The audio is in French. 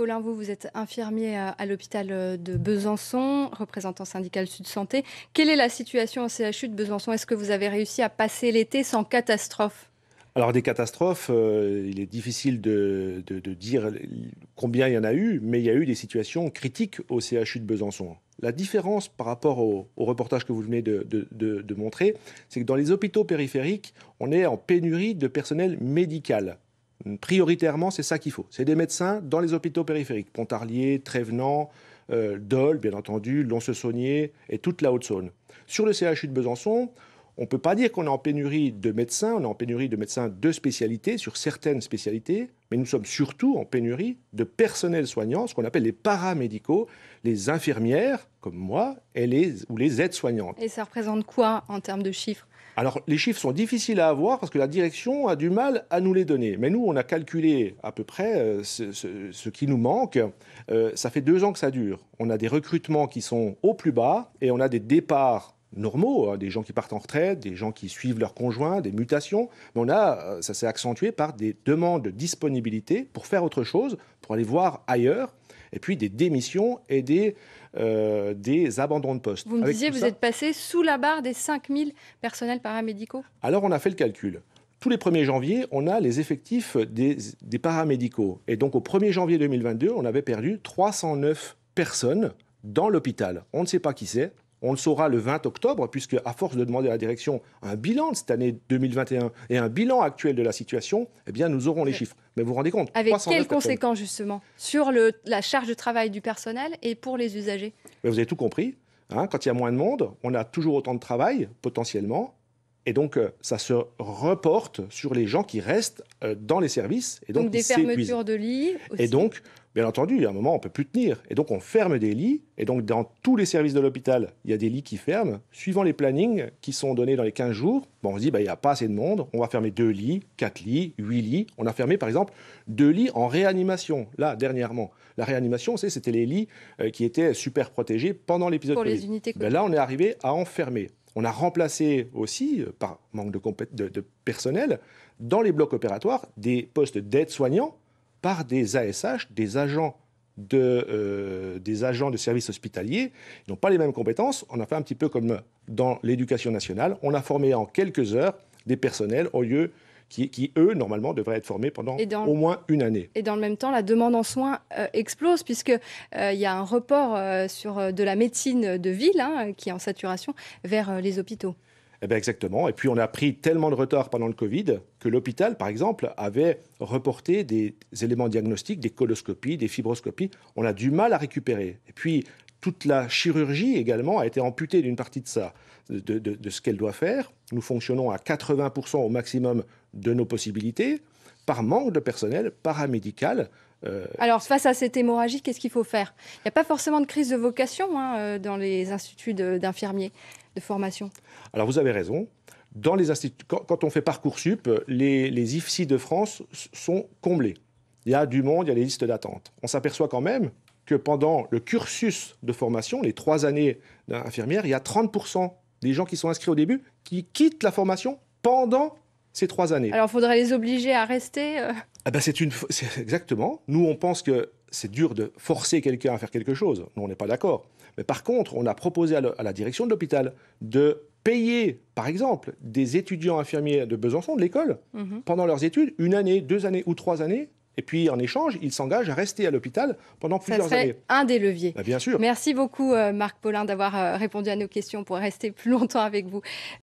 Paulin, vous, vous êtes infirmier à, l'hôpital euh, de Besançon, représentant syndical Sud Santé. Quelle est la situation au CHU de Besançon Est-ce que vous avez réussi à passer l'été sans catastrophe alors des catastrophes, euh, il est difficile de, dire combien il y en a eu, mais il y a eu des situations critiques au CHU de Besançon. La différence par rapport au, reportage que vous venez de montrer, c'est que dans les hôpitaux périphériques, on est en pénurie de personnel médical prioritairement, c'est ça qu'il faut. C'est des médecins dans les hôpitaux périphériques, Pontarlier, Trévenant, euh, Dol, bien entendu, Lons-Saunier et toute la Haute-Saône. Sur le CHU de Besançon, on ne peut pas dire qu'on est en pénurie de médecins, on est en pénurie de médecins de spécialité, sur certaines spécialités, mais nous sommes surtout en pénurie de personnel soignant, ce qu'on appelle les paramédicaux, les infirmières, comme moi, et ou les aides-soignantes. Et ça représente quoi en termes de chiffres alors les chiffres sont difficiles à avoir parce que la direction a du mal à nous les donner. Mais nous, on a calculé à peu près euh, ce, qui nous manque. Euh, ça fait deux ans que ça dure. On a des recrutements qui sont au plus bas et on a des départs normaux, hein, des gens qui partent en retraite, des gens qui suivent leurs conjoints, des mutations. Mais on a, euh, ça s'est accentué par des demandes de disponibilité pour faire autre chose, pour aller voir ailleurs et puis des démissions et des, euh, des abandons de poste. Vous me disiez, vous êtes passé sous la barre des 5000 personnels paramédicaux Alors on a fait le calcul. Tous les 1er janvier, on a les effectifs des, des paramédicaux. Et donc au 1er janvier 2022, on avait perdu 309 personnes dans l'hôpital. On ne sait pas qui c'est, on le saura le 20 octobre, puisque à force de demander à la direction un bilan de cette année 2021 et un bilan actuel de la situation, eh bien, nous aurons les chiffres. Mais vous vous rendez compte Avec quelles conséquences, justement, sur la charge de travail du personnel et pour les usagers Mais Vous avez tout compris. Hein. quand il y a moins de monde, on a toujours autant de travail, potentiellement, et donc, euh, ça se reporte sur les gens qui restent euh, dans les services. Et donc, des fermetures de lits. Et donc, Bien entendu, il y a un moment, on peut plus tenir. Et donc, on ferme des lits. Et donc, dans tous les services de l'hôpital, il y a des lits qui ferment. Suivant les plannings qui sont donnés dans les 15 jours, bon, on se dit, bah, il n'y a pas assez de monde. On va fermer deux lits, quatre lits, huit lits. On a fermé, par exemple, deux lits en réanimation, là, dernièrement. La réanimation, c'était les lits euh, qui étaient super protégés pendant l'épisode Pour les unités ben Là, on est arrivé à enfermer. On a remplacé aussi, euh, par manque de personnel, dans les blocs opératoires, des postes d'aide-soignants par des ASH, des agents de, euh, des agents de services hospitaliers. Ils n'ont pas les mêmes compétences. On a fait un petit peu comme dans l'éducation nationale. On a formé en quelques heures des personnels au lieu qui, eux, normalement, devraient être formés pendant au moins une année. Et dans le même temps, la demande en soins euh, explose, puisqu'il euh, y a un report sur, de la médecine de ville, hein, qui est en saturation, vers les hôpitaux. Eh ben, exactement. Et puis, on a pris tellement de retard pendant le Covid que l'hôpital, par exemple, avait reporté des éléments diagnostiques, des coloscopies, des fibroscopies. On a du mal à récupérer. Et puis, toute la chirurgie également a été amputée d'une partie de ça, de, ce qu'elle doit faire. Nous fonctionnons à 80% au maximum de nos possibilités par manque de personnel paramédical. Euh, Alors, face à cette hémorragie, qu'est-ce qu'il faut faire Il n'y a pas forcément de crise de vocation hein, euh, dans les instituts d'infirmiers de formation Alors vous avez raison. Dans les instituts, quand, on fait Parcoursup, les, les IFSI de France sont comblés. Il y a du monde, il y a les listes d'attente. On s'aperçoit quand même que pendant le cursus de formation, les trois années d'infirmière, il y a 30% des gens qui sont inscrits au début qui quittent la formation pendant ces trois années. Alors, il faudrait les obliger à rester euh ah ben, c'est une... Exactement. Nous, on pense que c'est dur de forcer quelqu'un à faire quelque chose. Nous, on n'est pas d'accord. Mais par contre, on a proposé à, la direction de l'hôpital de payer, par exemple, des étudiants infirmiers de Besançon, de l'école, mhm. pendant leurs études, une année, deux années ou trois années, et puis, en échange, ils s'engagent à rester à l'hôpital pendant plusieurs Ça années. un des leviers. Bah, bien sûr. Merci beaucoup, euh, Marc Paulin, d'avoir euh, répondu à nos questions pour rester plus longtemps avec vous.